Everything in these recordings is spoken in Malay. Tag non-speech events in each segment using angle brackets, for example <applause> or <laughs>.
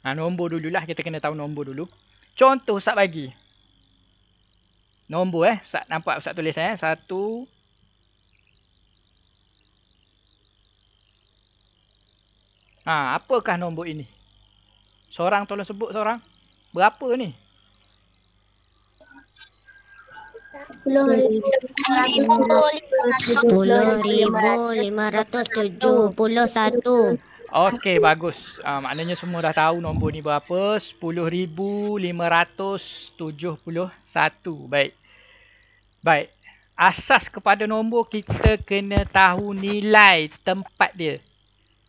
Ha, nombor dululah kita kena tahu nombor dulu. Contoh Ustaz bagi. Nombor eh. Ustaz nampak Ustaz tulis eh. Satu. Ha, apakah nombor ini? Seorang tolong sebut seorang. Berapa ni? 10,571 10,571 Okey, bagus. Uh, maknanya semua dah tahu nombor ni berapa. 10,571. Baik. Baik. Asas kepada nombor, kita kena tahu nilai tempat dia.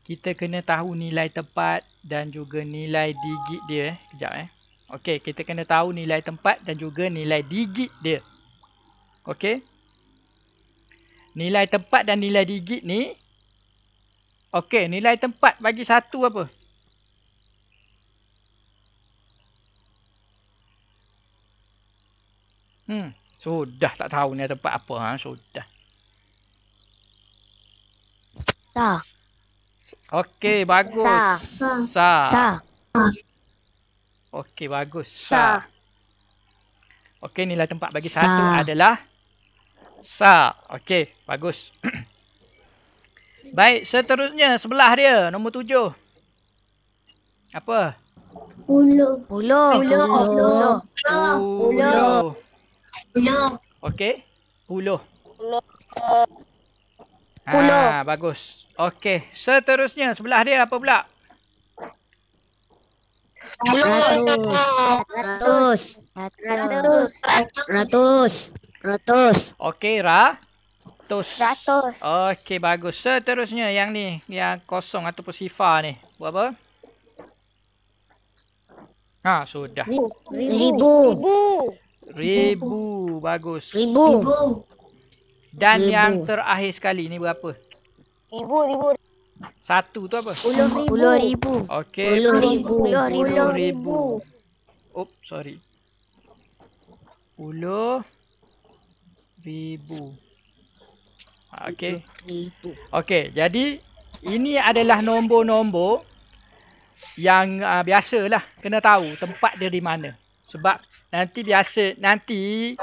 Kita kena tahu nilai tempat dan juga nilai digit dia. Eh. Kejap eh. Okey, kita kena tahu nilai tempat dan juga nilai digit dia. Okey. Nilai tempat dan nilai digit ni Okey, nilai tempat bagi satu apa? Hmm, sudah tak tahu ni tempat apa ha, sudah. Sa. Okey, bagus. Sa. Sa. Sa. Sa. Okey, bagus. Sa. Sa. Okey, nilai tempat bagi Sa. satu adalah Sa. Okey, bagus. <clears throat> Baik, seterusnya sebelah dia nombor tujuh. Apa? Puluh. Puluh. Puluh. Puluh. Puluh. Puluh. Okey. Puluh. Puluh. Ah, Puluh. bagus. Okey, seterusnya sebelah dia apa pula? Ratus. Ratus. Ratus. Ratus. Ratus. Ratus. Okey, Ra. Seratus. Seratus. Okey, bagus. Seterusnya, yang ni. Yang kosong ataupun sifa ni. Buat apa? Ha, sudah. Ribu. Ribu. Ribu. Ribu. Bagus. Ribu. Dan Ribu. yang terakhir sekali ni berapa? Ribu. Ribu. Satu tu apa? Puluh ribu. Okey. Puluh ribu. Puluh ribu. Puluh ribu. Oh, sorry. Puluh ribu. Okey. Okey, jadi ini adalah nombor-nombor yang uh, biasalah kena tahu tempat dia di mana. Sebab nanti biasa nanti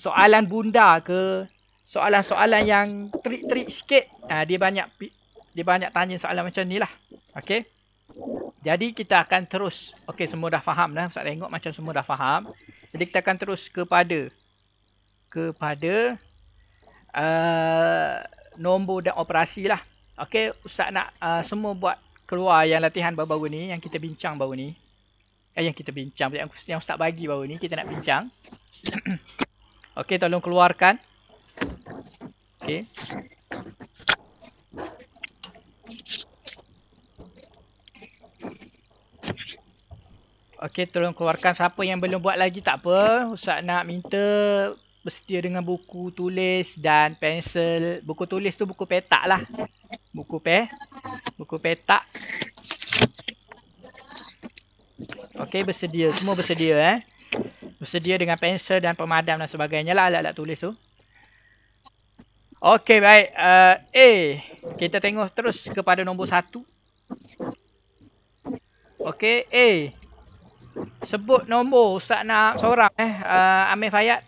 soalan bunda ke soalan-soalan yang trik-trik sikit uh, dia banyak dia banyak tanya soalan macam ni lah. Okey. Jadi kita akan terus. Okey semua dah faham dah. Saya tengok macam semua dah faham. Jadi kita akan terus kepada kepada Ah, nombor dan operasi lah. Okey, Ustaz nak uh, semua buat keluar yang latihan baru-baru ni, yang kita bincang baru ni. Eh, yang kita bincang, yang, yang Ustaz bagi baru ni, kita nak bincang. <clears throat> Okey, tolong keluarkan. Okey. Okey, tolong keluarkan. Siapa yang belum buat lagi, tak apa. Ustaz nak minta bersedia dengan buku tulis dan pensel. Buku tulis tu buku petak lah. Buku pe, buku petak. Okey, bersedia. Semua bersedia eh. Bersedia dengan pensel dan pemadam dan sebagainya lah alat-alat tulis tu. Okey, baik. Uh, A. Kita tengok terus kepada nombor satu. Okey, A. Sebut nombor Ustaz nak seorang eh. Uh, Amir Fayyad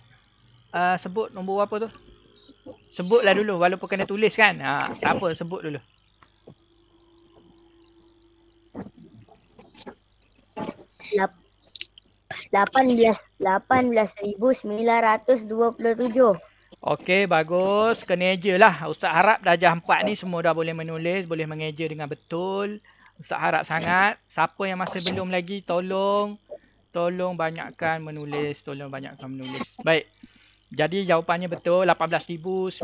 uh, sebut nombor apa tu? Sebutlah dulu walaupun kena tulis kan. Ha, tak apa sebut dulu. RM18,927 Okey bagus Kena je lah Ustaz harap darjah 4 ni semua dah boleh menulis Boleh mengeja dengan betul Ustaz harap sangat Siapa yang masih belum lagi tolong Tolong banyakkan menulis Tolong banyakkan menulis Baik jadi jawapannya betul 18,927.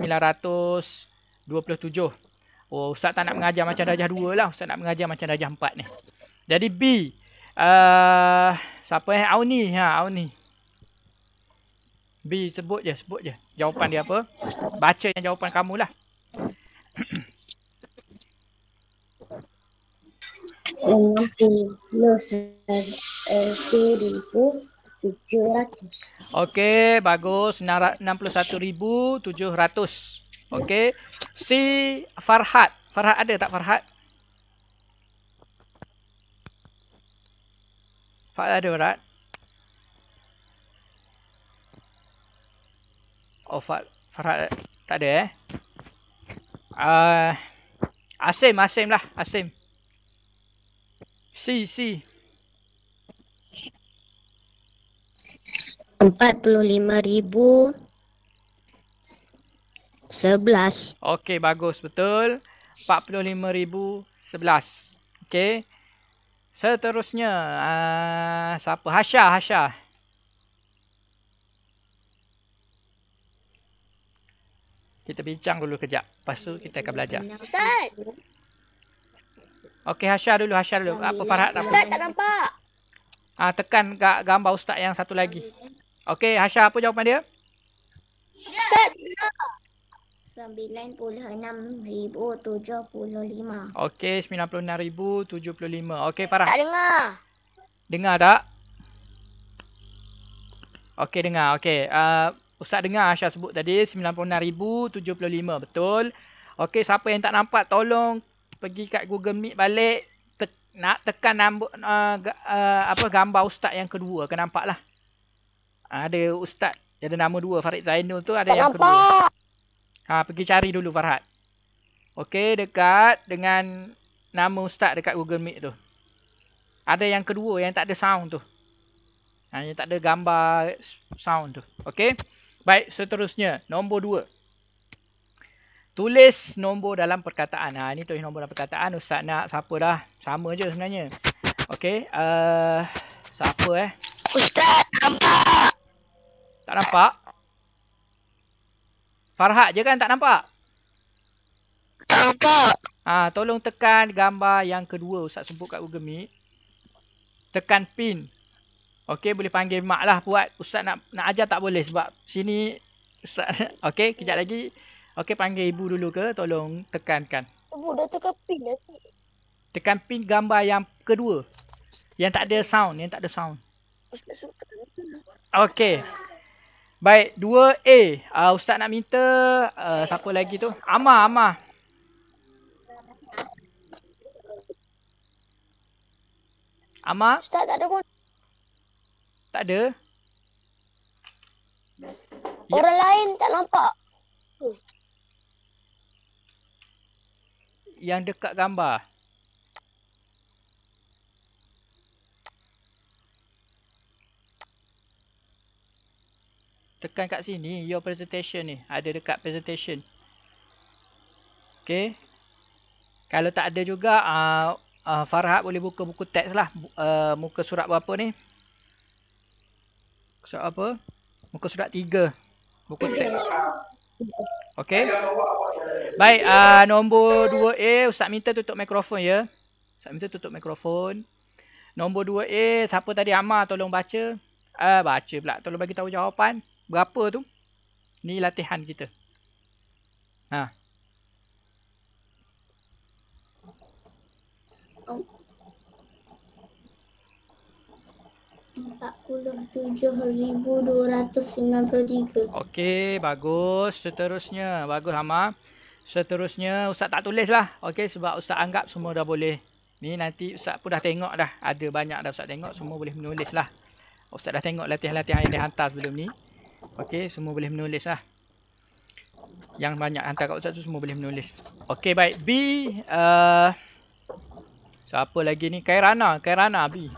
Oh, Ustaz tak nak mengajar macam darjah 2 lah. Ustaz nak mengajar macam darjah 4 ni. Jadi B. Uh, siapa eh? Auni. Ha, Auni. B sebut je, sebut je. Jawapan dia apa? Baca yang jawapan kamu lah. Uh, 700. Okey, bagus. 61,700. Okey. Si Farhad. Farhad ada tak Farhad? Farhad ada, Farhad? Oh, Far Farhad tak ada, eh? Uh, Asim, Asim lah. Asim. si. Si. 45,011. Okey, bagus. Betul. 45,011. Okey. Seterusnya, uh, siapa? hasha hasha? Kita bincang dulu kejap. Lepas tu kita akan belajar. Ustaz! Okey, hasha dulu, hasha dulu. Apa Farhad? Ustaz tak nampak. Ah, tekan gambar Ustaz yang satu lagi. Okey, Hasha apa jawapan dia? Tak 96,075 Okey, 96,075 Okey, Farah Tak dengar Dengar tak? Okey, dengar Okey, uh, Ustaz dengar Asya sebut tadi 96,075 Betul Okey, siapa yang tak nampak Tolong pergi kat Google Meet balik te- Nak tekan nombor, uh, uh, apa gambar Ustaz yang kedua Kena nampak lah ada ustaz dia ada nama dua Farid Zainul tu ada tak yang nampak. kedua. Ha pergi cari dulu Farhad. Okey dekat dengan nama ustaz dekat Google Meet tu. Ada yang kedua yang tak ada sound tu. Hanya tak ada gambar sound tu. Okey. Baik seterusnya nombor dua. Tulis nombor dalam perkataan. Ha ni tulis nombor dalam perkataan ustaz nak siapa dah sama je sebenarnya. Okey. Uh, siapa eh? Ustaz nampak. Tak nampak? Farhad je kan tak nampak? Tak nampak. Ha, tolong tekan gambar yang kedua Ustaz sebut kat Google Meet. Tekan pin. Okey, boleh panggil mak lah buat. Ustaz nak, nak ajar tak boleh sebab sini. Ustaz, <laughs> okey, kejap lagi. Okey, panggil ibu dulu ke? Tolong tekankan. Ibu dah tekan pin dah. Tekan pin gambar yang kedua. Yang tak ada sound, yang tak ada sound. Okey. Baik, 2A. Uh, ah, Ustaz nak minta uh, siapa lagi tu? Amar, Amar. Amar? Ustaz tak ada pun. Tak ada? Ya. Orang ya. lain tak nampak. Yang dekat gambar. tekan kat sini your presentation ni ada dekat presentation okey kalau tak ada juga uh, uh, Farhad boleh buka buku teks lah uh, muka surat berapa ni surat apa muka surat 3 buku teks okey baik uh, nombor 2A ustaz minta tutup mikrofon ya ustaz minta tutup mikrofon nombor 2A siapa tadi Amar tolong baca Uh, baca pula tolong bagi tahu jawapan berapa tu ni latihan kita ha Oh. 47,293 Okey, bagus Seterusnya, bagus Hama Seterusnya, Ustaz tak tulis lah Okey, sebab Ustaz anggap semua dah boleh Ni nanti Ustaz pun dah tengok dah Ada banyak dah Ustaz tengok, semua boleh menulis lah Ustaz dah tengok latihan-latihan yang dia sebelum ni Okey, semua boleh menulis lah. Yang banyak hantar kat WhatsApp tu semua boleh menulis. Okey, baik. B. Uh, siapa lagi ni? Kairana. Kairana, B.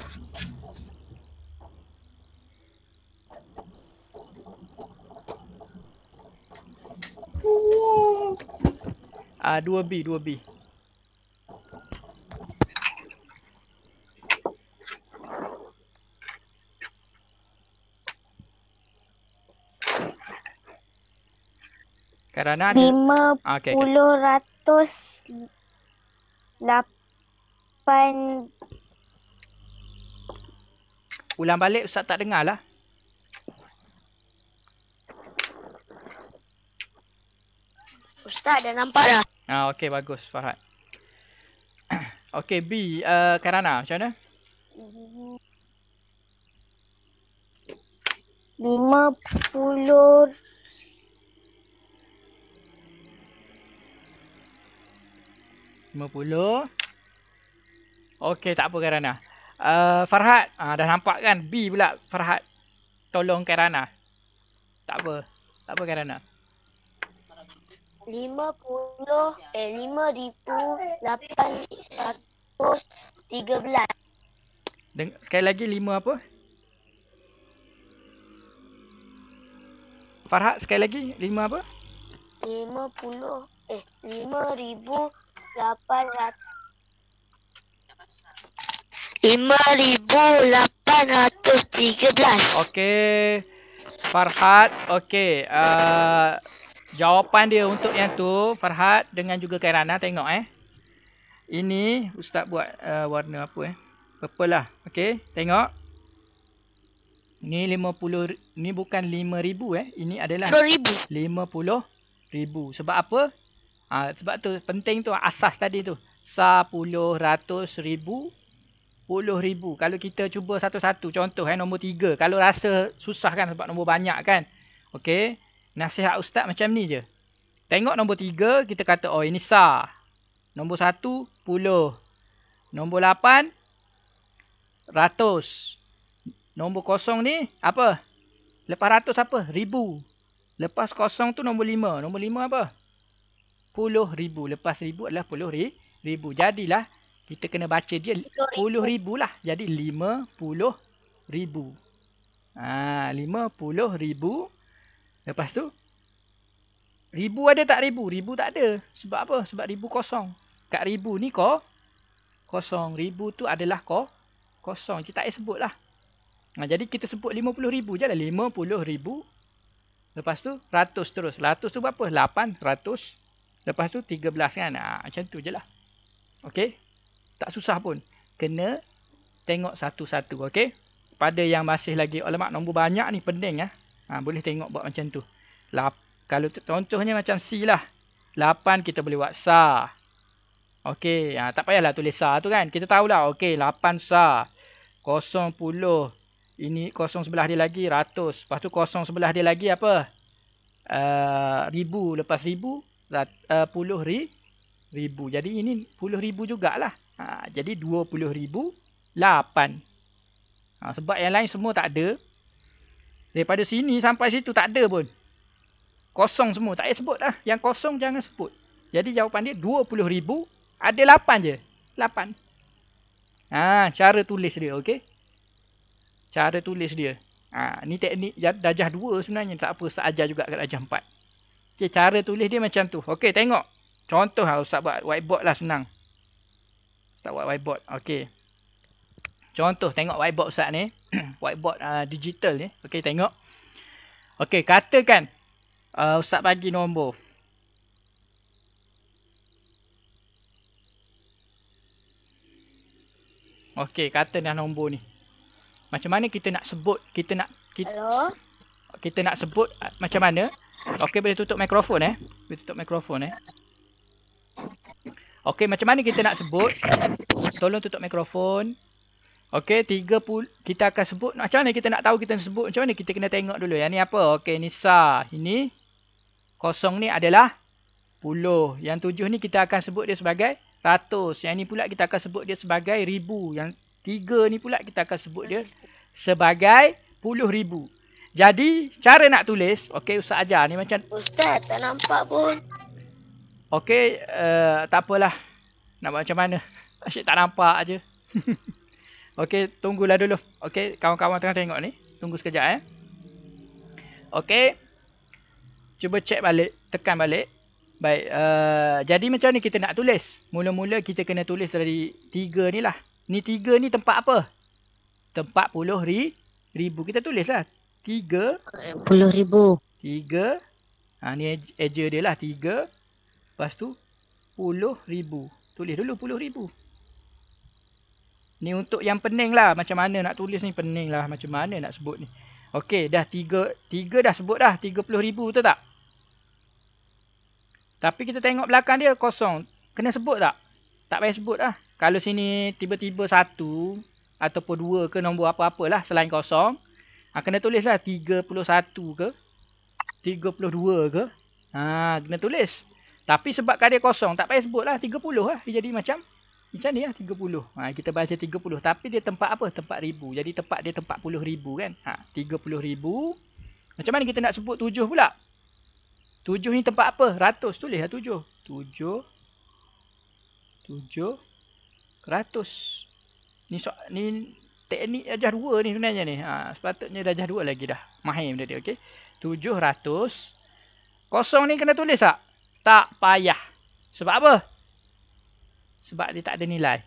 Ah uh, 2B 2B Kerana lima puluh ratus lapan Ulang balik Ustaz tak dengar lah. Ustaz dah nampak dah. Ah, okey bagus Farhad. <clears throat> okey B, uh, Karana macam mana? 50 50. Okey, tak apa Karana. Uh, eh, Farhad, uh, dah nampak kan? B pula Farhad. Tolong Karana. Tak apa. Tak apa Karana. 50 eh ribu 5813. Deng sekali lagi 5 apa? Farhad sekali lagi 5 apa? 50 eh 5000 5813 Okey Farhad Okey uh, Jawapan dia untuk yang tu Farhad dengan juga Kairana tengok eh Ini Ustaz buat uh, warna apa eh Purple lah Okey tengok Ni 50 Ni bukan 5000 eh Ini adalah 50000 50000 Sebab apa Ha, sebab tu penting tu asas tadi tu. Sa, puluh, ratus, ribu, puluh ribu. Kalau kita cuba satu-satu. Contoh eh, nombor tiga. Kalau rasa susah kan sebab nombor banyak kan. Okey. Nasihat ustaz macam ni je. Tengok nombor tiga. Kita kata oh ini sa. Nombor satu, puluh. Nombor lapan, ratus. Nombor kosong ni apa? Lepas ratus apa? Ribu. Lepas kosong tu nombor lima. Nombor lima apa? puluh ribu. Lepas ribu adalah puluh ribu. Jadilah kita kena baca dia puluh ribu lah. Jadi lima puluh ribu. Ha, lima puluh ribu. Lepas tu ribu ada tak ribu? Ribu tak ada. Sebab apa? Sebab ribu kosong. Kat ribu ni ko kosong. Ribu tu adalah ko kosong. Kita tak payah sebut lah. nah ha, jadi kita sebut lima puluh ribu je lah. Lima puluh ribu. Lepas tu ratus terus. Ratus tu berapa? Lapan ratus. Lepas tu 13 kan. Ha, macam tu je lah. okay Tak susah pun. Kena tengok satu-satu. okay. Pada yang masih lagi. Alamak oh, nombor banyak ni pening lah. Ha, boleh tengok buat macam tu. La, kalau contohnya macam C lah. 8 kita boleh buat sa. Okey. Ha, tak payahlah tulis sa tu kan. Kita tahulah. okay. 8 sa. 0, 10. Ini 0 sebelah dia lagi. 100. Lepas tu 0 sebelah dia lagi apa? Uh, ribu. Lepas ribu. Eh, puluh ribu. Jadi ini 10 ribu jugalah. Ha, jadi 20 ribu 8. Ha, sebab yang lain semua tak ada. Daripada sini sampai situ tak ada pun. Kosong semua. Tak payah sebut lah. Yang kosong jangan sebut. Jadi jawapan dia 20 ribu. Ada 8 je. 8. Ha, cara tulis dia. Okay. Cara tulis dia. Ha, ni teknik dajah dua sebenarnya. Tak apa. Saya ajar juga kat 4. empat. Okey, cara tulis dia macam tu. Okey, tengok. Contoh lah Ustaz buat whiteboard lah senang. Ustaz buat whiteboard. Okey. Contoh tengok whiteboard Ustaz ni. <clears throat> whiteboard uh, digital ni. Okey, tengok. Okey, katakan uh, Ustaz bagi nombor. Okey, kata dah nombor ni. Macam mana kita nak sebut, kita nak... Kita, Hello? Kita nak sebut uh, macam mana... Okey, boleh tutup mikrofon eh. Boleh tutup mikrofon eh. Okey, macam mana kita nak sebut? Tolong tutup mikrofon. Okey, 30 kita akan sebut. Macam mana kita nak tahu kita nak sebut? Macam mana kita kena tengok dulu. Yang ni apa? Okey, Nisa Ini kosong ni adalah puluh. Yang tujuh ni kita akan sebut dia sebagai ratus. Yang ni pula kita akan sebut dia sebagai ribu. Yang tiga ni pula kita akan sebut dia sebagai puluh ribu. Jadi, cara nak tulis, okey ustaz aja, ni macam ustaz tak nampak pun. Okey, uh, tak apalah. Nak macam mana? Asyik tak nampak aje. <laughs> okey, tunggulah dulu. Okey, kawan-kawan tengah tengok ni. Tunggu sekejap eh. Okey. Cuba check balik, tekan balik. Baik, uh, jadi macam ni kita nak tulis. Mula-mula kita kena tulis dari tiga ni lah. Ni tiga ni tempat apa? Tempat puluh ri, ribu. Kita tulis lah. Tiga. Puluh ribu. Tiga. Ha, ni eja dia lah. Tiga. Lepas tu. Puluh ribu. Tulis dulu puluh ribu. Ni untuk yang pening lah. Macam mana nak tulis ni pening lah. Macam mana nak sebut ni. Okey dah tiga. Tiga dah sebut dah. Tiga puluh ribu tu tak? Tapi kita tengok belakang dia kosong. Kena sebut tak? Tak payah sebut lah. Kalau sini tiba-tiba satu. Ataupun dua ke nombor apa-apalah selain kosong ha, kena tulislah 31 ke 32 ke ha, kena tulis tapi sebab karya kosong tak payah sebutlah 30 lah dia jadi macam macam ni lah 30 ha, kita baca 30 tapi dia tempat apa tempat ribu jadi tempat dia tempat puluh ribu kan ha, 30 ribu macam mana kita nak sebut 7 pula 7 ni tempat apa ratus lah 7 7 7 ratus ni so, ni teknik darjah 2 ni sebenarnya ni. Ha, sepatutnya darjah 2 lagi dah. Mahir benda dia. Okay. 700. Kosong ni kena tulis tak? Tak payah. Sebab apa? Sebab dia tak ada nilai.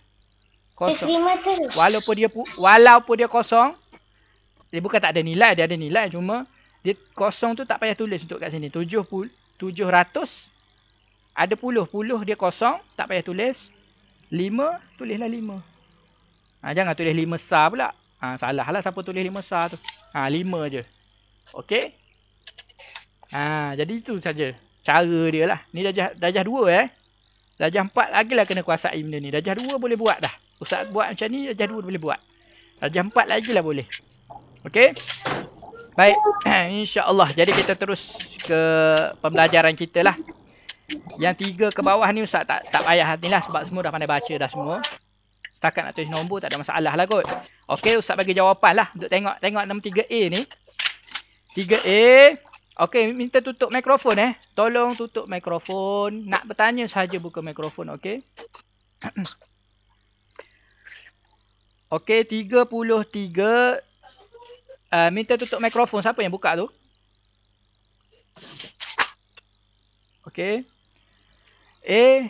Kosong. Eh, walaupun dia walaupun dia kosong. Dia bukan tak ada nilai. Dia ada nilai. Cuma dia kosong tu tak payah tulis untuk kat sini. 700. 700. Ada puluh. Puluh dia kosong. Tak payah tulis. lima Tulislah lima Ha, jangan tulis 5 sa pula. Ha, salah lah siapa tulis 5 sa tu. Ha, 5 je. Okey. Ha, jadi itu saja cara dia lah. Ni dajah, dajah 2 eh. Dajah empat lagi lah kena kuasai benda ni. Dajah dua boleh buat dah. usah buat macam ni, dajah dua boleh buat. Dajah empat lagi lah boleh. Okey. Baik. <clears throat> Insya Allah. Jadi kita terus ke pembelajaran kita lah. Yang tiga ke bawah ni Ustaz tak, tak payah hati lah. Sebab semua dah pandai baca dah semua setakat nak tulis nombor tak ada masalah lah kot. Okey, Ustaz bagi jawapan lah untuk tengok. Tengok nombor 3A ni. 3A. Okey, minta tutup mikrofon eh. Tolong tutup mikrofon. Nak bertanya saja buka mikrofon, okey. <clears throat> okey, 33. Uh, eh, minta tutup mikrofon. Siapa yang buka tu? Okey. A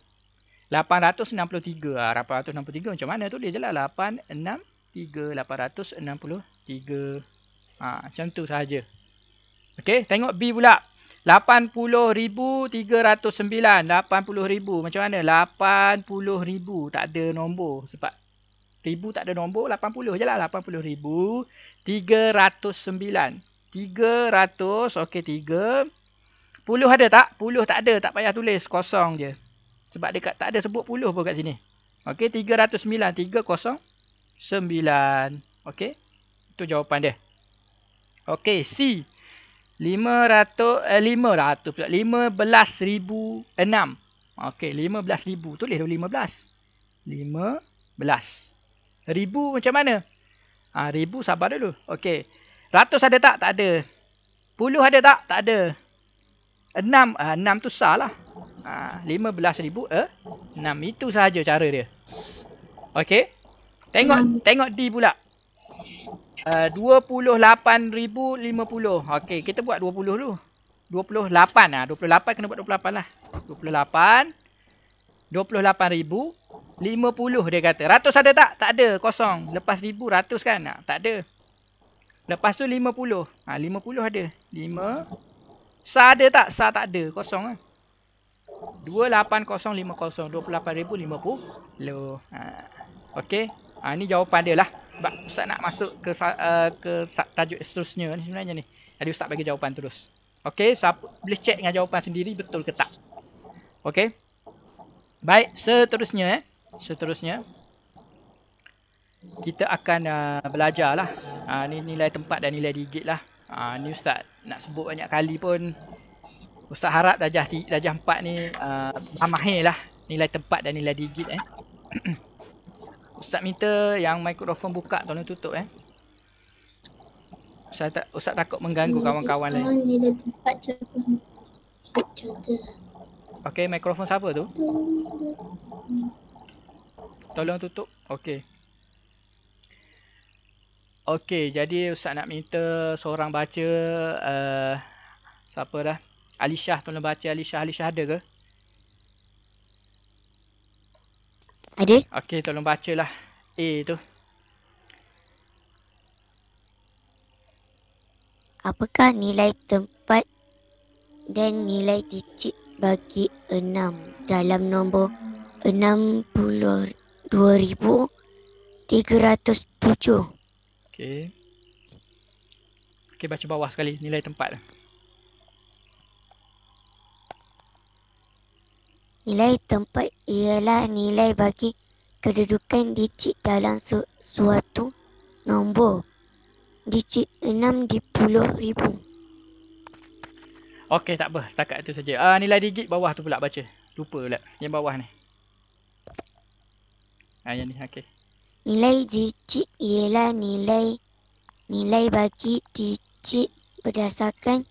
863 863 ah, macam mana tu dia jelas 863 863 ha, Macam tu saja, Okey tengok B pula 80309 80000 macam mana 80000 tak ada nombor sebab ribu tak ada nombor 80 jelah 80000 309 300 okey 3 puluh ada tak puluh tak ada tak payah tulis kosong je sebab dekat tak ada sebut puluh pun kat sini. Okey, 309. 309. Okey. Itu jawapan dia. Okey, C. 500, eh, 500. 15,006. Okey, 15,000. Tulis dulu 15. 15. Ribu macam mana? Ha, ribu sabar dulu. Okey. Ratus ada tak? Tak ada. Puluh ada tak? Tak ada. Enam. Ha, enam tu salah. 15,000 ah, eh? 6 Itu sahaja cara dia Okey Tengok hmm. tengok D pula ah, uh, 28,050 Okey kita buat 20 dulu 28 lah 28 kena buat 28 lah 28 28,050 dia kata Ratus ada tak? Tak ada kosong Lepas ribu ratus kan? Nah, tak ada Lepas tu 50 ha, 50 ada 5 Sa ada tak? Sa tak ada kosong lah 28050 28050 ha. Okey ha, Ini jawapan dia lah Sebab Ustaz nak masuk ke uh, ke tajuk seterusnya ni sebenarnya ni Jadi Ustaz bagi jawapan terus Okey so, Boleh check dengan jawapan sendiri betul ke tak Okey Baik seterusnya eh. Seterusnya kita akan uh, belajar lah. Uh, ni nilai tempat dan nilai digit lah. Uh, ni Ustaz nak sebut banyak kali pun Ustaz harap di, darjah 4 ni uh, mahir lah nilai tempat dan nilai digit eh. <clears throat> Ustaz minta yang mikrofon buka tolong tutup eh. Saya tak Ustaz takut mengganggu kawan-kawan lain. Nilai tempat contoh. Okey, mikrofon siapa tu? Tolong tutup. Okey. Okey, jadi Ustaz nak minta seorang baca uh, ah, siapa dah? Alisha tolong baca Alisha Alisha ada ke? Ada. Okey tolong bacalah. A tu. Apakah nilai tempat dan nilai titik bagi 6 dalam nombor tiga ratus tujuh? Okey. Okey baca bawah sekali nilai tempat. Okey. Nilai tempat ialah nilai bagi kedudukan digit dalam su- suatu nombor. Digit 6 di puluh ribu. Okey, tak apa. Setakat itu saja. Uh, nilai digit bawah tu pula baca. Lupa pula. Yang bawah ni. Ha, yang ni. Okey. Nilai digit ialah nilai nilai bagi digit berdasarkan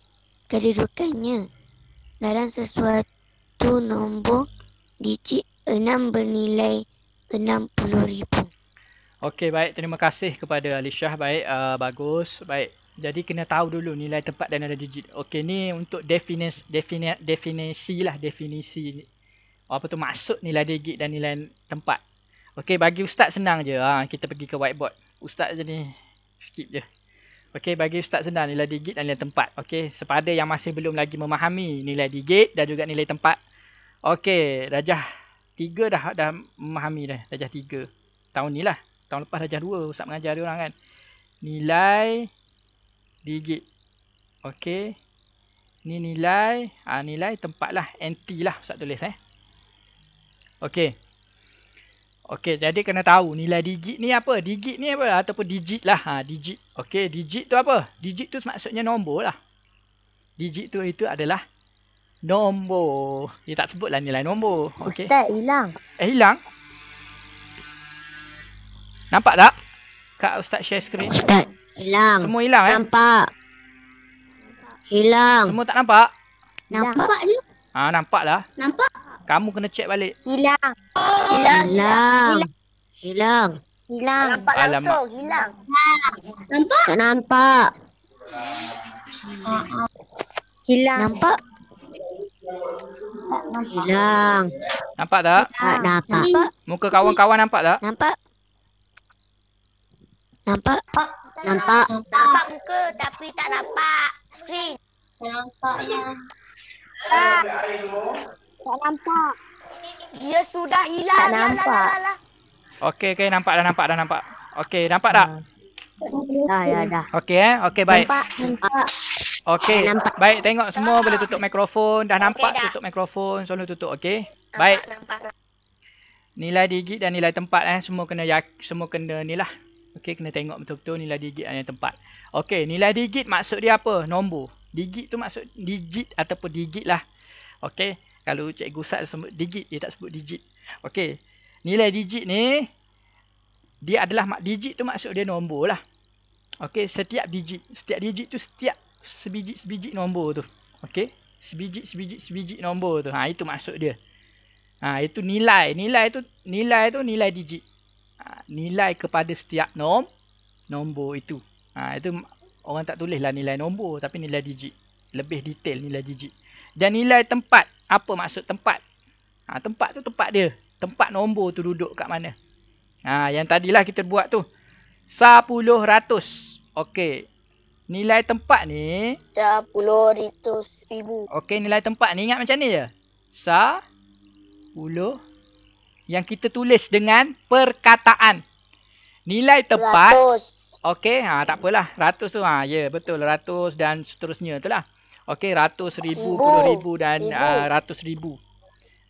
kedudukannya dalam sesuatu Iaitu nombor digit enam bernilai enam puluh ribu. Okey baik terima kasih kepada Alishah Baik uh, bagus Baik jadi kena tahu dulu nilai tempat dan ada digit Okey ni untuk definisi, defini, definisi lah oh, definisi Apa tu maksud nilai digit dan nilai tempat Okey bagi ustaz senang je ha, Kita pergi ke whiteboard Ustaz je ni skip je Okey bagi ustaz senang nilai digit dan nilai tempat Okey sepada yang masih belum lagi memahami nilai digit dan juga nilai tempat Okey, Rajah 3 dah dah memahami dah. Rajah 3. Tahun ni lah. Tahun lepas Rajah 2. Ustaz mengajar dia orang kan. Nilai digit. Okey. Ni nilai. Ha, nilai tempat lah. NT lah Ustaz tulis eh. Okey. Okey, jadi kena tahu nilai digit ni apa. Digit ni apa? Ataupun digit lah. Ha, digit. Okey, digit tu apa? Digit tu maksudnya nombor lah. Digit tu itu adalah Nombor. Dia tak sebut lah nilai nombor. Okey. Ustaz hilang. Eh hilang? Nampak tak? Kak Ustaz share screen. Ustaz hilang. Semua hilang eh? Nampak. Hilang. Semua tak nampak? Nampak je. Ah ha, lah. Nampak. Kamu kena check balik. Hilang. Oh, hilang. Hilang. Hilang. Hilang. Nampak langsung. Alamak. Hilang. Nampak? Tak nampak. Ah, ah. Hilang. Nampak? Nampak. Hilang. Nampak tak? Tak nampak. Muka kawan-kawan nampak tak? Nampak. Nampak. Nampak. Nampak muka tapi tak nampak screen. Nampak ya. Tak nampak. Dia sudah hilang. Tak nampak. Okey, okey. Nampak dah, nampak dah, nampak. Okey, nampak tak? Dah, ya, dah. Okey, eh. Okey, baik. Nampak, nampak. Okey. Ah, baik, tengok semua oh. boleh tutup mikrofon. Dah okay, nampak dah. tutup mikrofon, selalu tutup, okey? Baik. Nampak. Nilai digit dan nilai tempat eh semua kena ya semua kena nilah. Okey, kena tengok betul-betul nilai digit dan nilai tempat. Okey, nilai digit maksud dia apa? Nombor. Digit tu maksud digit ataupun digit lah. Okey, kalau cikgu Sat sebut digit, dia tak sebut digit. Okey, nilai digit ni, dia adalah, mak digit tu maksud dia nombor lah. Okey, setiap digit. Setiap digit tu setiap sebiji-sebiji nombor tu. Okey. Sebiji-sebiji-sebiji nombor tu. Ha itu maksud dia. Ha itu nilai. Nilai tu nilai tu nilai digit. Ha, nilai kepada setiap nom nombor itu. Ha itu orang tak tulis lah nilai nombor tapi nilai digit. Lebih detail nilai digit. Dan nilai tempat. Apa maksud tempat? Ha, tempat tu tempat dia. Tempat nombor tu duduk kat mana. Ha, yang tadilah kita buat tu. Sepuluh ratus. Okey. Nilai tempat ni RM10,000 Okey nilai tempat ni ingat macam ni je Sa Uluh Yang kita tulis dengan perkataan Nilai tempat Ratus Okey ha, tak apalah Ratus tu ha, ya yeah, betul Ratus dan seterusnya tu lah Okey ratus ribu, puluh ribu dan ribu. Uh, ratus ribu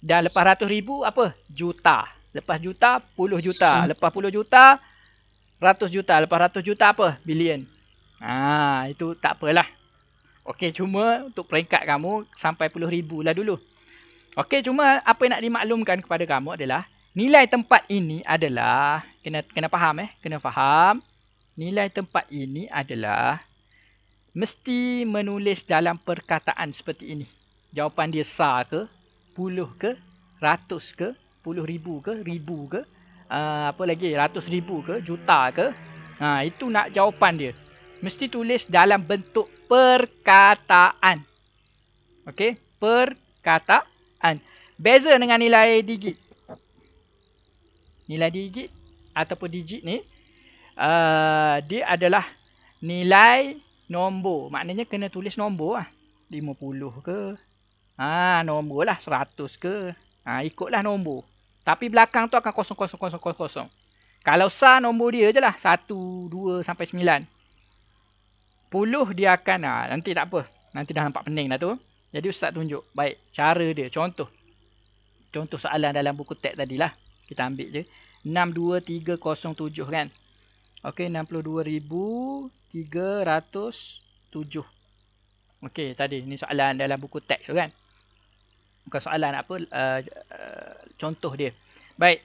Dan lepas ratus ribu apa? Juta Lepas juta puluh juta <laughs> Lepas puluh juta Ratus juta Lepas ratus juta apa? Billion Ah itu tak apalah. Okey cuma untuk peringkat kamu sampai puluh ribu lah dulu. Okey cuma apa yang nak dimaklumkan kepada kamu adalah nilai tempat ini adalah kena kena faham eh kena faham nilai tempat ini adalah mesti menulis dalam perkataan seperti ini. Jawapan dia sah ke, puluh ke, ratus ke, puluh ribu ke, ribu ke, uh, apa lagi, ratus ribu ke, juta ke. Ha, itu nak jawapan dia mesti tulis dalam bentuk perkataan. Okey, perkataan. Beza dengan nilai digit. Nilai digit ataupun digit ni uh, dia adalah nilai nombor. Maknanya kena tulis nombor lah. 50 ke. Ha, nombor lah 100 ke. Ha, ikutlah nombor. Tapi belakang tu akan kosong, kosong, kosong, kosong, kosong. Kalau sah nombor dia je lah. satu dua sampai sembilan puluh dia akan ha, nanti tak apa nanti dah nampak pening dah tu jadi ustaz tunjuk baik cara dia contoh contoh soalan dalam buku teks tadilah kita ambil je 62307 kan okey 62307 okey tadi ni soalan dalam buku teks tu kan bukan soalan apa uh, uh, contoh dia baik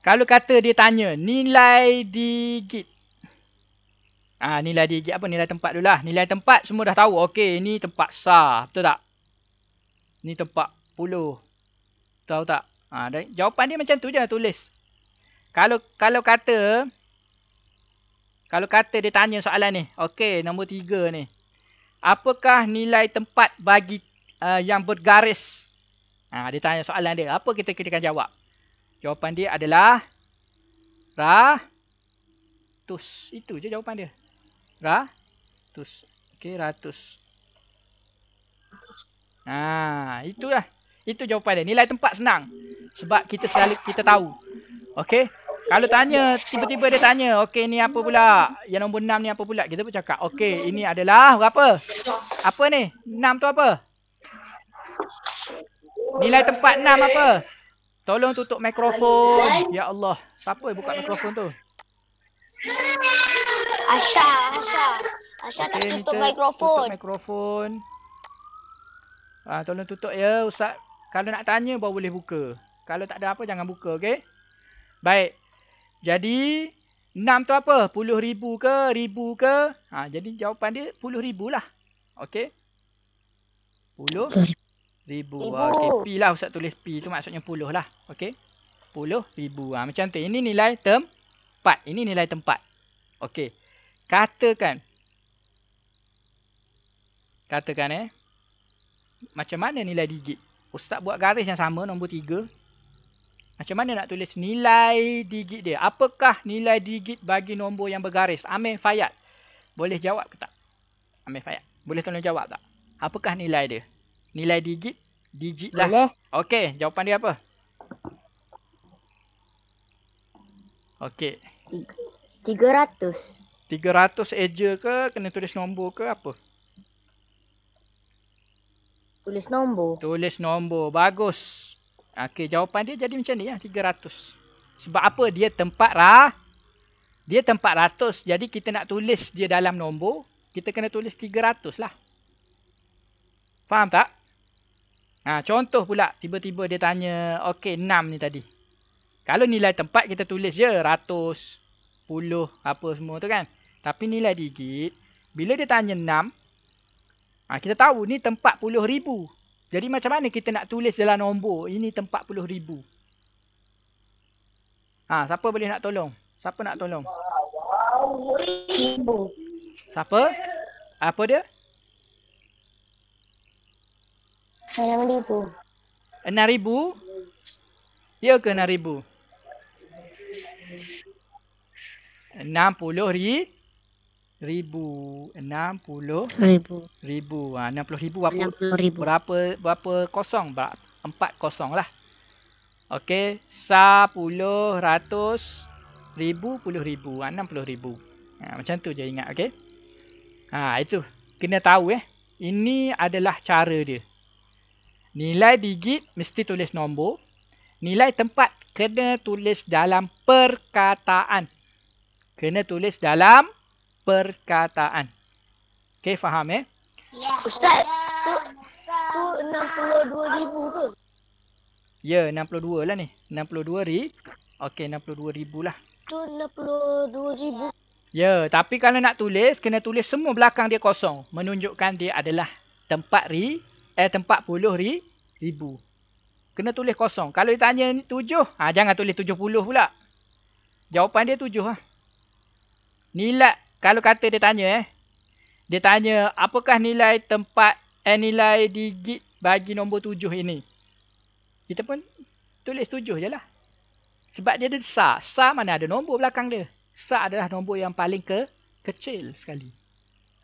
kalau kata dia tanya nilai digit Ah ha, nilai di apa nilai tempat dulu lah Nilai tempat semua dah tahu. Okey, ini tempat sah, betul tak? Ni tempat puluh. Tahu tak? Ah ha, jawapan dia macam tu je lah tulis. Kalau kalau kata kalau kata dia tanya soalan ni. Okey, nombor tiga ni. Apakah nilai tempat bagi uh, yang bergaris? Ah ha, dia tanya soalan dia. Apa kita kita akan jawab? Jawapan dia adalah ra tus. Itu je jawapan dia ratus. Okey, ratus. Nah, ha, itulah. Itu jawapan dia. Nilai tempat senang. Sebab kita selalu kita tahu. Okey. Kalau tanya, tiba-tiba dia tanya, okey ni apa pula? Yang nombor 6 ni apa pula? Kita pun cakap, okey ini adalah berapa? Apa ni? 6 tu apa? Nilai tempat 6 apa? Tolong tutup mikrofon. Ya Allah. Siapa yang buka mikrofon tu? Asha, Asha. Asha okay, tak tutup mikrofon. Tutup mikrofon. Ah, ha, tolong tutup ya, ustaz. Kalau nak tanya baru boleh buka. Kalau tak ada apa jangan buka, okey? Baik. Jadi enam tu apa? Puluh ribu ke? Ribu ke? Ha, jadi jawapan dia puluh ribu lah. Okey. Puluh ribu. ribu. Ah, okay, P lah Ustaz tulis P tu maksudnya puluh lah. Okey. Puluh ribu. Ha, macam tu. Ini nilai tempat. Ini nilai tempat. Okey. Katakan. Katakan eh. Macam mana nilai digit? Ustaz buat garis yang sama nombor tiga. Macam mana nak tulis nilai digit dia? Apakah nilai digit bagi nombor yang bergaris? Amin Fayyad. Boleh jawab ke tak? Amin Fayyad. Boleh tolong jawab tak? Apakah nilai dia? Nilai digit? Digit lah. Okey. Jawapan dia apa? Okey. tiga ratus 300 eja ke kena tulis nombor ke apa? Tulis nombor. Tulis nombor. Bagus. Okey, jawapan dia jadi macam ni ya, lah, 300. Sebab apa? Dia tempat rah. Dia tempat ratus. Jadi kita nak tulis dia dalam nombor, kita kena tulis 300 lah. Faham tak? Ha, contoh pula tiba-tiba dia tanya, okey, 6 ni tadi. Kalau nilai tempat kita tulis je ratus, puluh, apa semua tu kan. Tapi nilai digit. Bila dia tanya 6. Ha, kita tahu ni tempat puluh ribu. Jadi macam mana kita nak tulis dalam nombor. Ini tempat puluh ribu. Ha, siapa boleh nak tolong? Siapa nak tolong? Siapa? Apa dia? Enam ribu. Enam ribu? Ya ke enam ribu? Enam puluh ribu ribu enam puluh ribu ribu ah, enam puluh ribu berapa berapa berapa kosong empat kosong lah okay sepuluh ratus ribu puluh ribu ah, enam puluh ribu ha, macam tu je ingat okay ha, itu kena tahu eh ini adalah cara dia nilai digit mesti tulis nombor nilai tempat kena tulis dalam perkataan kena tulis dalam perkataan. Okey, faham eh? Ya. Ustaz, ya, tu ya. enam puluh dua ribu tu. Ya, enam puluh dua lah ni. 62 ribu. Okey, dua ribu lah. Tu enam puluh dua ribu. Ya, tapi kalau nak tulis, kena tulis semua belakang dia kosong. Menunjukkan dia adalah tempat ri, eh tempat puluh ri, ribu. Kena tulis kosong. Kalau ditanya ni tujuh, ha, jangan tulis tujuh puluh pula. Jawapan dia tujuh lah. Ha. Nilai kalau kata dia tanya eh. Dia tanya apakah nilai tempat eh, nilai digit bagi nombor tujuh ini. Kita pun tulis tujuh je lah. Sebab dia ada sa. Sa mana ada nombor belakang dia. Sa adalah nombor yang paling ke kecil sekali.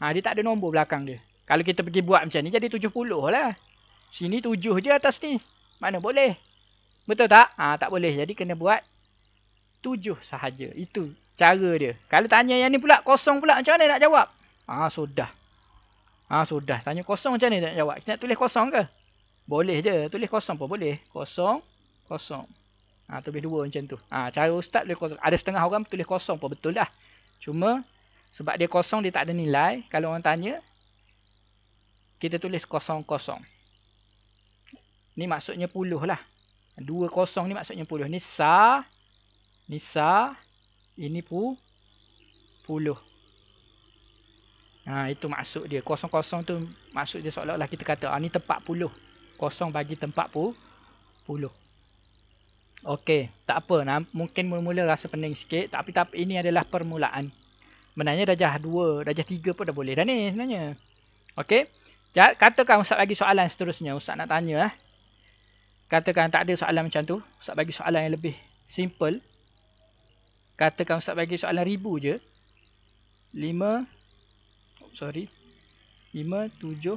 Ha, dia tak ada nombor belakang dia. Kalau kita pergi buat macam ni jadi tujuh puluh lah. Sini tujuh je atas ni. Mana boleh. Betul tak? Ha, tak boleh. Jadi kena buat tujuh sahaja. Itu cara dia. Kalau tanya yang ni pula kosong pula macam mana nak jawab? Ah ha, sudah. Ah ha, sudah. Tanya kosong macam mana nak jawab? Kita nak tulis kosong ke? Boleh je. Tulis kosong pun boleh. Kosong, kosong. Ah ha, tulis dua macam tu. Ah ha, cara ustaz tulis kosong. Ada setengah orang tulis kosong pun betul lah. Cuma sebab dia kosong dia tak ada nilai. Kalau orang tanya kita tulis kosong-kosong. Ni maksudnya puluh lah. Dua kosong ni maksudnya puluh. Ni sa. Ni sa ini pu puluh ha, itu maksud dia kosong-kosong tu maksud dia seolah-olah kita kata ini ah, tempat puluh kosong bagi tempat pu puluh Okey, tak apa. Nah, mungkin mula-mula rasa pening sikit. Tapi, tapi ini adalah permulaan. Menanya darjah dua, darjah tiga pun dah boleh dah ni sebenarnya. Okey. Katakan Ustaz lagi soalan seterusnya. Ustaz nak tanya. Eh. Katakan tak ada soalan macam tu. Ustaz bagi soalan yang lebih simple katakan ustaz bagi soalan ribu je 5 sorry 5 7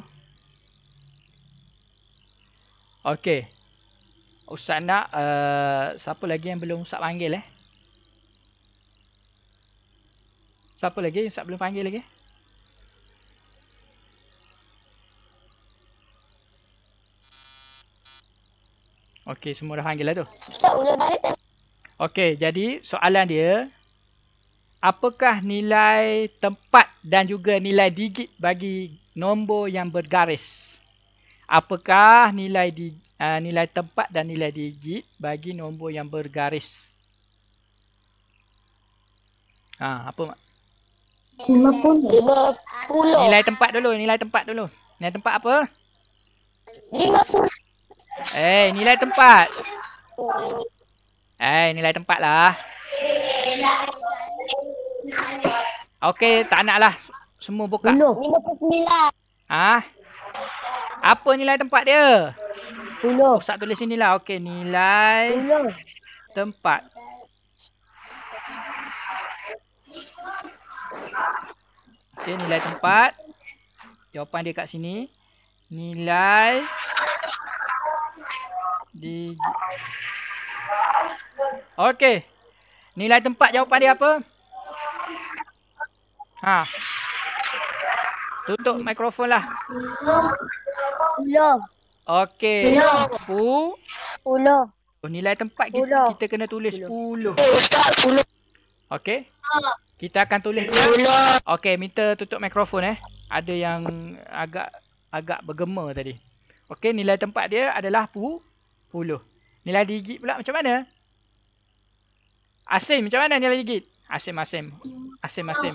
okey ustaz nak uh, siapa lagi yang belum ustaz panggil eh siapa lagi yang ustaz belum panggil lagi Okey, semua dah panggil lah tu. Ustaz, ulang balik tak? Okey, jadi soalan dia apakah nilai tempat dan juga nilai digit bagi nombor yang bergaris? Apakah nilai di, uh, nilai tempat dan nilai digit bagi nombor yang bergaris? Ha, apa mak? 50. Nilai tempat dulu, nilai tempat dulu. Nilai tempat apa? 50. Eh, nilai tempat. Eh, ini lain tempat lah. Okey, tak nak lah. Semua buka. 10. 59. Ha? Apa nilai tempat dia? 10. Ustaz tulis sini lah. Okey, nilai 10. tempat. Okey, nilai tempat. Jawapan dia kat sini. Nilai di Okey. Nilai tempat jawapan dia apa? Ha. Tutup mikrofon lah. Pulau. Okey. Pulau. Oh, nilai tempat kita, pulau. kita kena tulis puluh. puluh. Okey. Kita akan tulis dulu. Okey, minta tutup mikrofon eh. Ada yang agak agak bergema tadi. Okey, nilai tempat dia adalah pu puluh. Nilai digit pula macam mana? Asim macam mana nilai gigit? Asim Asim. Asim Asim.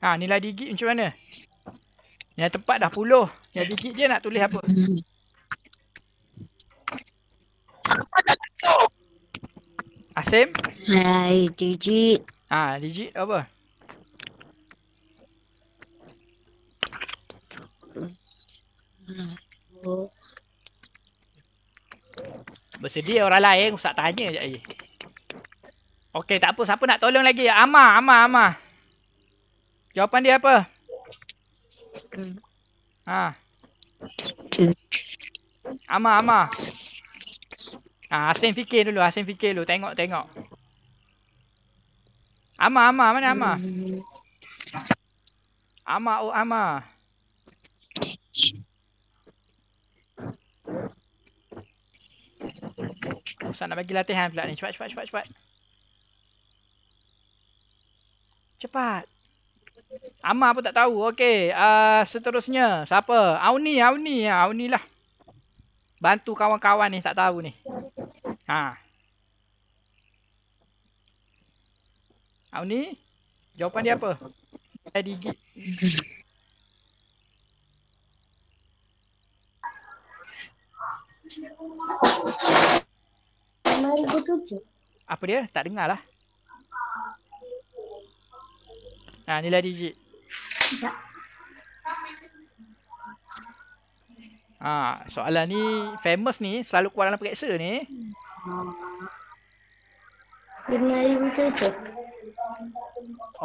Ha nilai gigit macam mana? Nilai tempat dah puluh. Nilai gigit dia nak tulis apa? Asim? Hai, digit. Ha, digit apa? Hmm. Bersedia orang lain usah tanya je lagi. Okey, tak apa. Siapa nak tolong lagi? Amar, Amar, Amar. Jawapan dia apa? Ha. Amar, Amar. Ha, asin fikir dulu, asin fikir dulu. Tengok, tengok. Amar, Amar. Mana Amar? Amar, oh Amar. Ustaz nak bagi latihan pula ni. Cepat, cepat, cepat, cepat. Cepat. Amar pun tak tahu. Okey. Uh, seterusnya. Siapa? Auni, Auni. Ha, Auni lah. Bantu kawan-kawan ni tak tahu ni. Ha. Auni? Jawapan dia apa? Saya digit. Thank you hari bekerja. Apa dia? Tak dengar lah. Ha, ni lah digit. Sekejap. Ha, soalan ni famous ni selalu keluar dalam periksa ni. Lima ha. hari bekerja.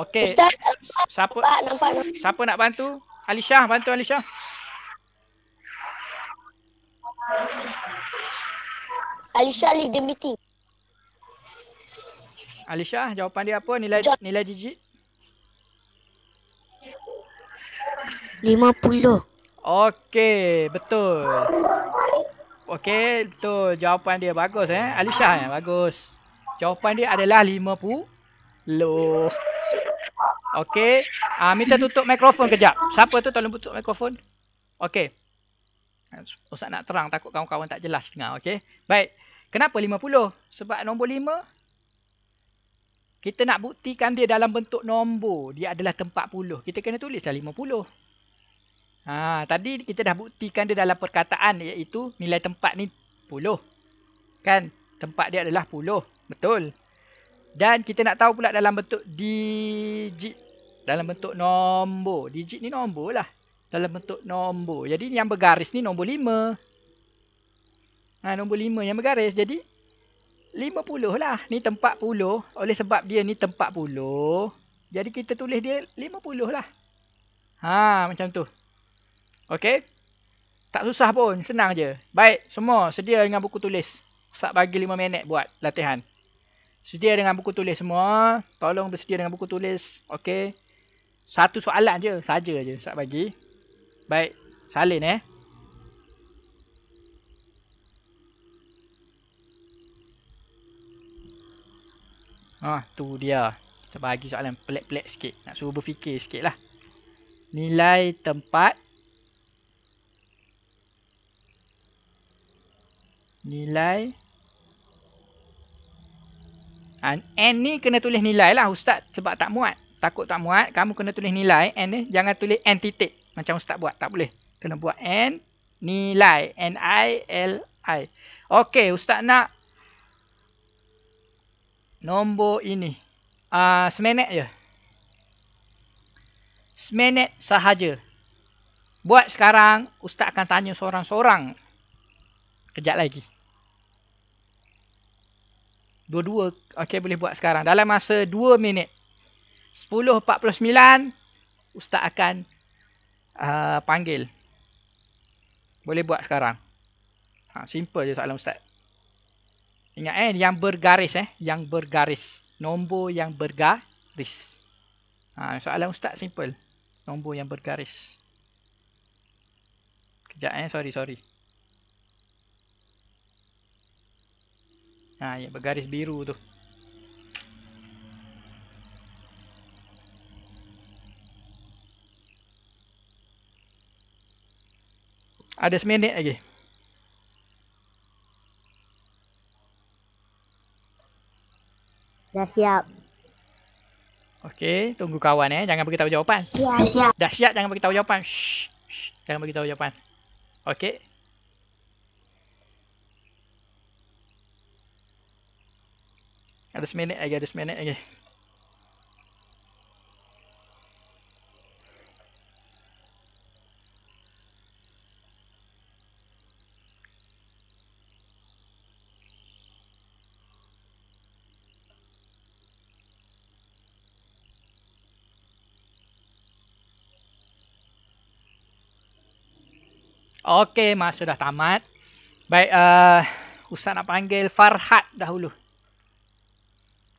Okey. Siapa? Siapa nak bantu? Alisha, bantu Alisha. Alisha leave the meeting. Alisha, jawapan dia apa? Nilai J- nilai Lima puluh. Okey, betul. Okey, betul jawapan dia bagus eh. Alisha eh, bagus. Jawapan dia adalah lima puluh. Okey, ah uh, minta tutup mikrofon kejap. Siapa tu tolong tutup mikrofon? Okey. Ustaz nak terang takut kawan-kawan tak jelas dengar, okey. Baik. Kenapa 50? Sebab nombor 5 kita nak buktikan dia dalam bentuk nombor, dia adalah tempat puluh. Kita kena tulislah puluh. Ha, tadi kita dah buktikan dia dalam perkataan iaitu nilai tempat ni puluh. Kan? Tempat dia adalah puluh. Betul. Dan kita nak tahu pula dalam bentuk digit dalam bentuk nombor. Digit ni nombor lah. Dalam bentuk nombor. Jadi yang bergaris ni nombor lima. Ha, nombor lima yang bergaris. Jadi, lima puluh lah. Ni tempat puluh. Oleh sebab dia ni tempat puluh. Jadi, kita tulis dia lima puluh lah. Ha, macam tu. Okey. Tak susah pun. Senang je. Baik, semua sedia dengan buku tulis. Sat bagi lima minit buat latihan. Sedia dengan buku tulis semua. Tolong bersedia dengan buku tulis. Okey. Satu soalan je. Saja je. Sat bagi. Baik. Salin eh. Ah, tu dia. Kita bagi soalan pelik-pelik sikit. Nak suruh berfikir sikit lah. Nilai tempat. Nilai. An ha, N ni kena tulis nilai lah Ustaz sebab tak muat. Takut tak muat. Kamu kena tulis nilai. N ni jangan tulis N titik. Macam Ustaz buat. Tak boleh. Kena buat N nilai. N-I-L-I. Okey Ustaz nak Nombor ini. Uh, ah, semenit je. Semenit sahaja. Buat sekarang, Ustaz akan tanya seorang-seorang. Kejap lagi. Dua-dua. Okey, boleh buat sekarang. Dalam masa dua minit. 10.49, Ustaz akan uh, panggil. Boleh buat sekarang. Ha, simple je soalan Ustaz. Ingat eh, yang bergaris eh, yang bergaris. Nombor yang bergaris. Ha, soalan ustaz simple. Nombor yang bergaris. Kejap eh, sorry, sorry. Ha, yang bergaris biru tu. Ada seminit lagi. Okay. Dah siap. Okey, tunggu kawan eh. Jangan bagi tahu jawapan. Siap, ya, ya. siap. Dah siap, jangan bagi tahu jawapan. Shh. Shh. Jangan tahu jawapan. Okey. Ada seminit lagi, ada seminit lagi. Okey, mas sudah tamat. Baik, uh, Ustaz nak panggil Farhad dahulu.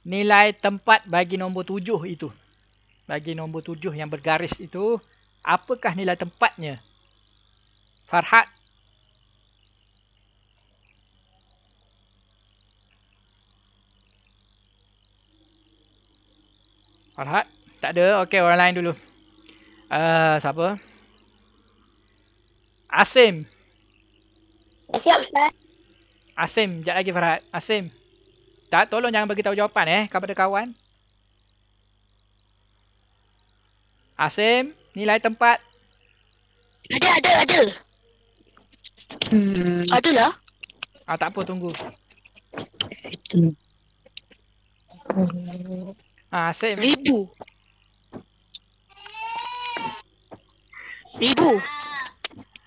Nilai tempat bagi nombor tujuh itu. Bagi nombor tujuh yang bergaris itu. Apakah nilai tempatnya? Farhad. Farhad. Tak ada. Okey, orang lain dulu. Uh, siapa? Siapa? Asim. Eh, siap, Ustaz. Asim, sekejap lagi Farhad. Asim. Tak, tolong jangan bagi tahu jawapan eh kepada kawan. Asim, nilai tempat. Ada, ada, ada. Hmm. Ada lah. Ah, tak apa, tunggu. Ah, Asim. Ribu. Ribu.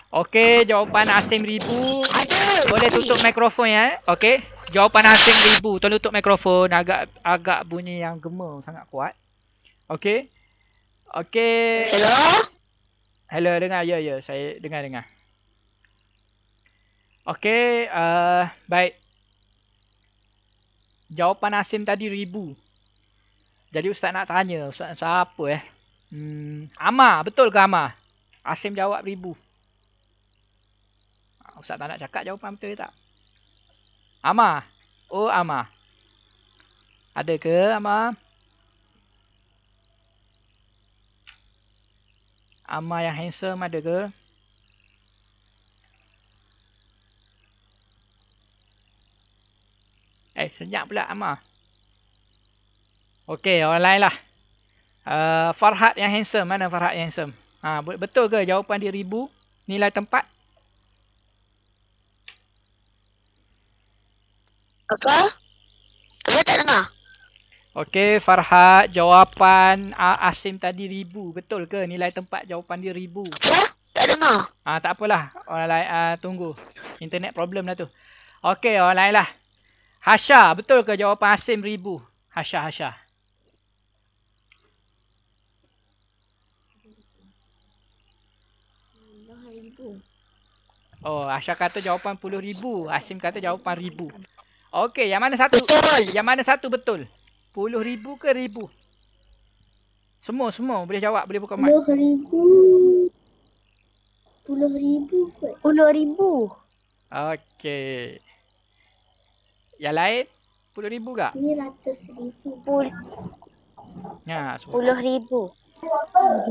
Okey, jawapan Asim Ribu. Ada. Boleh tutup mikrofon ya. Okey. Jawapan Asim Ribu. Tolong tutup mikrofon. Agak agak bunyi yang gema sangat kuat. Okey. Okey. Hello. Hello, dengar. Ya, ya. Saya dengar, dengar. Okey. Uh, baik. Jawapan Asim tadi ribu. Jadi Ustaz nak tanya. Ustaz siapa eh? Hmm, Amar. Betul ke Amar? Asim jawab ribu. Ustaz tak nak cakap jawapan betul ke tak? Amah. Oh ama, Ada ke ama? Ama yang handsome ada ke? Eh, senyap pula Amah. Okey, orang lain lah. Uh, Farhad yang handsome. Mana Farhad yang handsome? Ha, betul ke jawapan dia ribu? Nilai tempat? Okey, Apa tak dengar? Okey Farhad, jawapan uh, Asim tadi ribu. Betul ke nilai tempat jawapan dia ribu? Apa? Tak dengar. Ah uh, tak apalah. Orang lain uh, tunggu. Internet problem lah tu. Okey orang lain lah. Hasha, betul ke jawapan Asim ribu? Hasha, Hasha. Oh, Asya kata jawapan puluh ribu. Asim kata jawapan ribu. Okey, yang mana satu? Betul. Yang mana satu betul? Puluh ribu ke ribu? Semua, semua. Boleh jawab, boleh buka mic. Puluh ribu. Puluh ribu. Puluh ribu. Okey. Yang lain? Puluh ribu tak? Ini ratus ribu. Pul ya, Puluh ribu.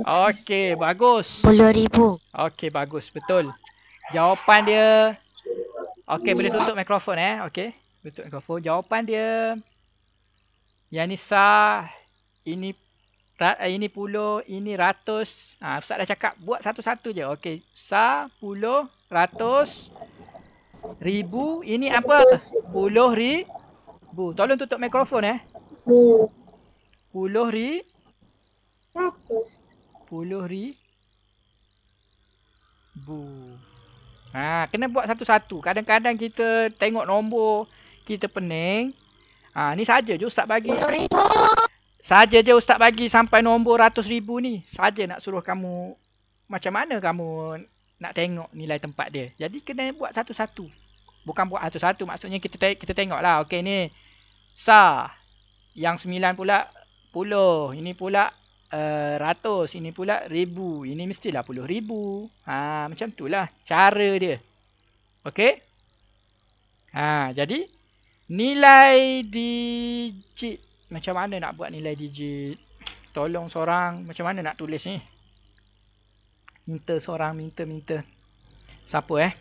Okey, bagus. Puluh ribu. Okey, bagus. Betul. Jawapan dia... Okey, boleh tutup mikrofon eh. Okey. Tutup mikrofon. Jawapan dia. Yang ni sah. Ini rat, eh, ini puluh. Ini ratus. Ha, Ustaz dah cakap. Buat satu-satu je. Okey. Sah. Puluh. Ratus. Ribu. Ini apa? Puluh ribu. Tolong tutup mikrofon eh. Puluh ribu. Ratus. Puluh ribu. Ha, kena buat satu-satu. Kadang-kadang kita tengok nombor kita pening. Ha, ni saja je ustaz bagi. Saja je ustaz bagi sampai nombor ratus ribu ni. Saja nak suruh kamu macam mana kamu nak tengok nilai tempat dia. Jadi kena buat satu-satu. Bukan buat satu-satu maksudnya kita te- kita lah. Okey ni. Sa. Yang sembilan pula puluh. Ini pula uh, ratus. Ini pula ribu. Ini mestilah puluh ribu. Ha, macam tu lah. cara dia. Okey? Ha, jadi Nilai digit. Macam mana nak buat nilai digit? Tolong seorang. Macam mana nak tulis ni? Minta seorang. Minta, minta. Siapa eh?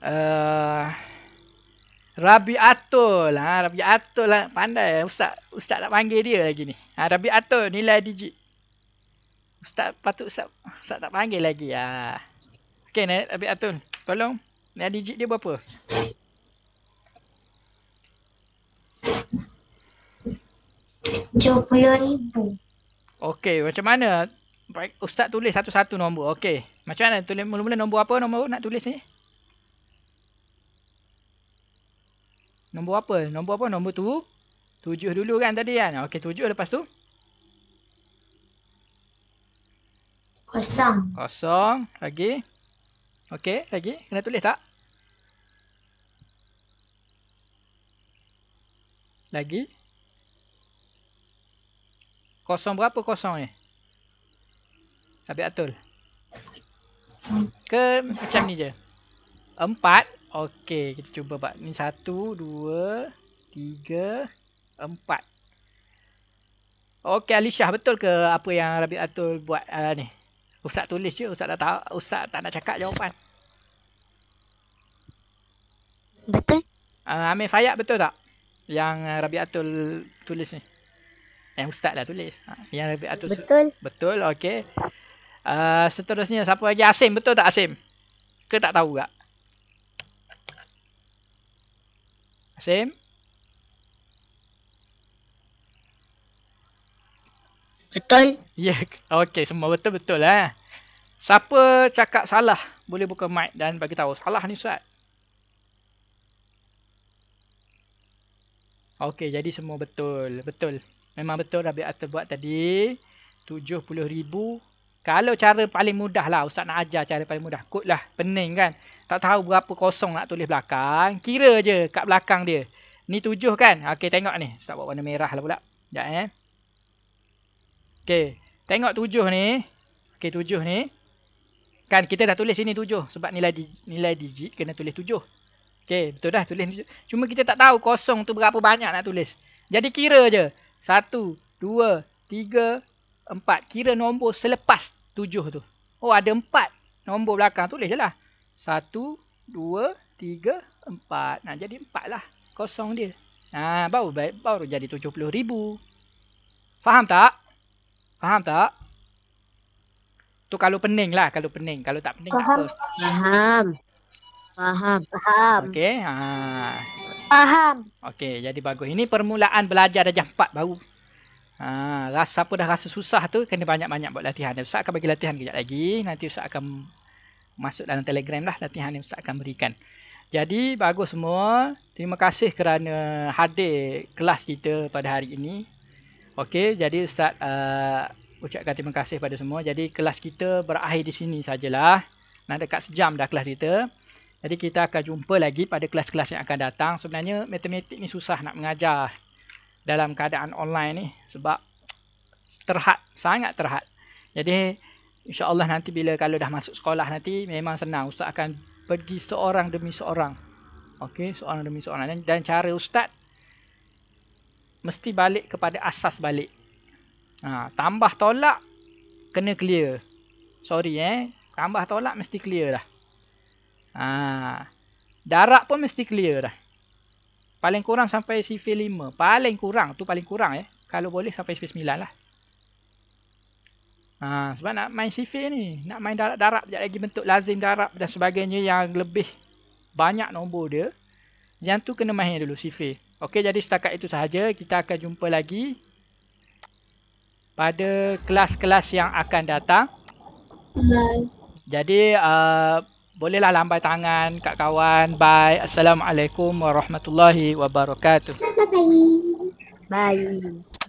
Uh, eh, Rabi Atul. Ha, Rabi Atul lah. Pandai. Eh? Ustaz, Ustaz tak panggil dia lagi ni. Ha, Rabi Atul. Nilai digit. Ustaz patut Ustaz, Ustaz tak panggil lagi. Ha. Okay, Rabi Atul. Tolong. Nilai digit dia berapa? RM20,000. Okey, macam mana? Baik, Ustaz tulis satu-satu nombor. Okey. Macam mana tulis mula-mula nombor apa nombor nak tulis ni? Nombor apa? Nombor apa? Nombor tu? Tujuh dulu kan tadi kan? Okey, tujuh lepas tu? Kosong. Kosong. Lagi? Okey, lagi? Kena tulis tak? Lagi? Kosong berapa kosong ni? Habib Atul. Ke macam ni je. Empat. Okey, kita cuba pak. Ni satu, dua, tiga, empat. Okey, Alisha betul ke apa yang Rabi Atul buat uh, ni? Ustaz tulis je, Ustaz tak tahu, Ustaz tak nak cakap jawapan. Betul? Uh, Amir Fayyad betul tak? Yang ah, Rabi Atul tulis ni? Yang ustaz lah tulis. Ha, yang Rabi Atul. Betul. Betul. Okey. Uh, seterusnya siapa lagi Asim betul tak Asim? Ke tak tahu tak? Asim? Betul. Ya, yeah. <laughs> okey semua betul betul eh. Siapa cakap salah boleh buka mic dan bagi tahu salah ni ustaz. Okey, jadi semua betul, betul. Memang betul Rabi Atul buat tadi. RM70,000. Kalau cara paling mudah lah. Ustaz nak ajar cara paling mudah. Kod lah. Pening kan. Tak tahu berapa kosong nak tulis belakang. Kira je kat belakang dia. Ni tujuh kan. Ha, okey tengok ni. Ustaz buat warna merah lah pula. Sekejap eh. Okey. Tengok tujuh ni. Okey tujuh ni. Kan kita dah tulis sini tujuh. Sebab nilai di, nilai digit kena tulis tujuh. Okey betul dah tulis tujuh. Cuma kita tak tahu kosong tu berapa banyak nak tulis. Jadi kira je. Satu, dua, tiga, empat. Kira nombor selepas tujuh tu. Oh, ada empat nombor belakang. Tulis je lah. Satu, dua, tiga, empat. Nah, jadi empat lah. Kosong dia. Nah, baru baru jadi tujuh puluh ribu. Faham tak? Faham tak? Tu kalau pening lah. Kalau pening. Kalau tak pening, faham. apa? Faham. Faham. Faham. Okey. Haa. Faham. Okey, jadi bagus. Ini permulaan belajar dah jam 4 baru. Ha, rasa apa dah rasa susah tu kena banyak-banyak buat latihan. Ustaz akan bagi latihan kejap lagi. Nanti Ustaz akan masuk dalam Telegram lah latihan yang Ustaz akan berikan. Jadi bagus semua. Terima kasih kerana hadir kelas kita pada hari ini. Okey, jadi Ustaz uh, ucapkan terima kasih pada semua. Jadi kelas kita berakhir di sini sajalah. Nah dekat sejam dah kelas kita. Jadi kita akan jumpa lagi pada kelas-kelas yang akan datang. Sebenarnya matematik ni susah nak mengajar dalam keadaan online ni sebab terhad, sangat terhad. Jadi insya-Allah nanti bila kalau dah masuk sekolah nanti memang senang ustaz akan pergi seorang demi seorang. Okey, seorang demi seorang dan, dan cara ustaz mesti balik kepada asas balik. Ha, tambah tolak kena clear. Sorry eh, tambah tolak mesti clear lah. Ha. Darab pun mesti clear dah. Paling kurang sampai CV5. Paling kurang. tu paling kurang ya. Kalau boleh sampai CV9 lah. Ha. Sebab nak main CV ni. Nak main darab-darab. Sekejap lagi bentuk lazim darab dan sebagainya. Yang lebih banyak nombor dia. Yang tu kena main dulu CV. Okey jadi setakat itu sahaja. Kita akan jumpa lagi. Pada kelas-kelas yang akan datang. Bye. Jadi. Uh, bolehlah lambai tangan kat kawan. Bye. Assalamualaikum warahmatullahi wabarakatuh. Bye. Bye.